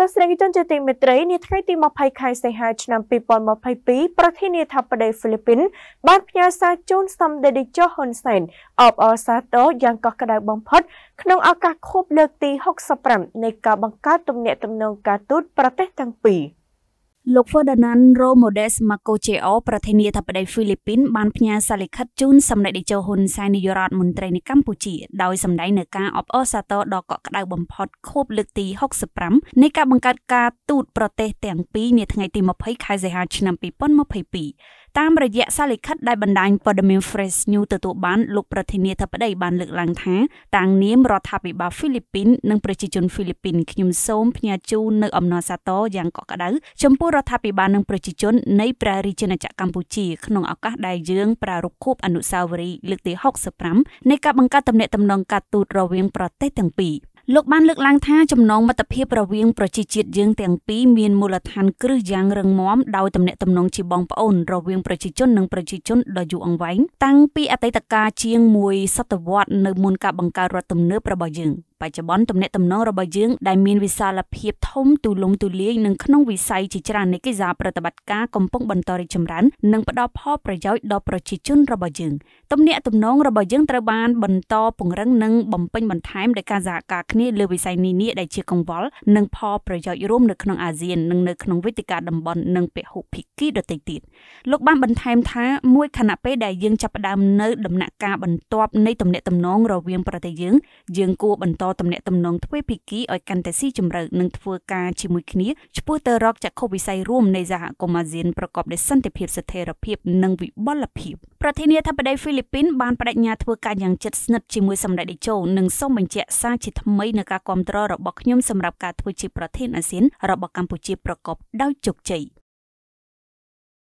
ទស្សនិកជនជាទីមេត្រីនាថ្ងៃទី20ខែសីហាឆ្នាំ2022ប្រធានាធិបតីហ្វីលីពីន បានផ្ញើសារជូនសម្ដេចតេជោហ៊ុនសែនអបអរសាទរយ៉ាងកក់ក្ដៅបំផុត ក្នុងឱកាសខួបលើកទី65នៃការបង្កើតទំនាក់ទំនងការទូត ប្រទេសទាំងពីរ។លោក Ferdinand Romodes Macocheo ប្រធានាធិបតីហ្វីលីពីនបានផ្ញើសារលិខិតជូនសម្ដេចតេជោហ៊ុនសែននាយករដ្ឋមន្ត្រីនៃកម្ពុជាដោយសម្ដែងនៅការអបអរសាទរដល់កក់ក្ដៅបំផុតខួបលើកទី65នៃការបង្កើតការទូតប្រទេសទាំងពីរនាថ្ងៃទី20ខែសីហាឆ្នាំ2022តាមរយៈសារលិខិតដែលបណ្ដាញព័ត៌មាន Fresh News ទទួលបានលោកប្រធានាធិបតីបានលើកឡើងថា តាំងនាមរដ្ឋាភិបាលហ្វីលីពីននិងប្រជាជនហ្វីលីពីនខ្ញុំសូមផ្ញើជូននៅអំណរសាទរយ៉ាងកក់ក្ដៅចំពោះរដ្ឋាភិបាលនិងប្រជាជននៃព្រះរាជាណាចក្រកម្ពុជាក្នុងឱកាសដែលយើងប្រារព្ធខួបអនុស្សាវរីយ៍លើកទី65នៃការបង្កើតទំនាក់ទំនងការទូតរវាងប្រទេសទាំងពីរលោកបានលើកឡើងថាចំណងមិត្តភាពរវាងប្រជាជាតិយើងទាំងពីរមានមូលដ្ឋាន គ្រឹះយ៉ាងរឹងមាំដោយទំនាក់ទំនងជាបងប្អូនរវាងប្រជាជននិងប្រជាជនដ៏យូរអង្វែងតាំងពីអតីតកាលជាងមួយសតវត្សរ៍នៅមុនការបង្កើតរដ្ឋទំនើបរបស់យើង។បច្ចុប្បន្នទំនាក់ទំនងរបស់យើងដែលមានវិសាលភាពធំទូលំទូលាយនិងក្នុងវិស័យជាច្រើននៃកិច្ចសហប្រតិបត្តិការកំពុងបន្តរីកចម្រើននិងផ្ដល់ផលប្រយោជន៍ដល់ប្រជាជនរបស់យើងទំនាក់ទំនងរបស់យើងត្រូវបានបន្តពង្រឹងនិងបំពេញបន្ថែមដោយការសហការគ្នាលើវិស័យនានាដែលជាកង្វល់និងផលប្រយោជន៍រួមនៅក្នុងអាស៊ាននិងនៅក្នុងវេទិកាតំបន់និងពហុភាគីដទៃទៀតលោកបានបន្ថែមថាមួយខណៈពេលដែលយើងចាប់ផ្ដើមនៅដំណាក់កាលបន្ទាប់នៃទំនាក់ទំនងរវាងប្រទេសយើងយើងគួរបន្តតំណែងតំណងទ្វេភាគីឲ្យកាន់តែស៊ីជម្រៅនិងធ្វើការជាមួយគ្នាឆ្ពោះទៅរកចក្ខុវិស័យរួមនៃសហគមន៍អាស៊ានប្រកបដោយសន្តិភាពស្ថិរភាពនិងវិបុលភាពប្រធានាធិបតីហ្វីលីពីនបានបដិញ្ញាធ្វើការយ៉ាងជិតស្និទ្ធជាមួយសម្ដេចតេជោនិងសូមបញ្ជាក់សារជាថ្មីនៃការគ្រប់គ្រងរបស់ខ្ញុំសម្រាប់ការធ្វើជាប្រធានអាស៊ានរបស់កម្ពុជាប្រកបដោយជោគជ័យ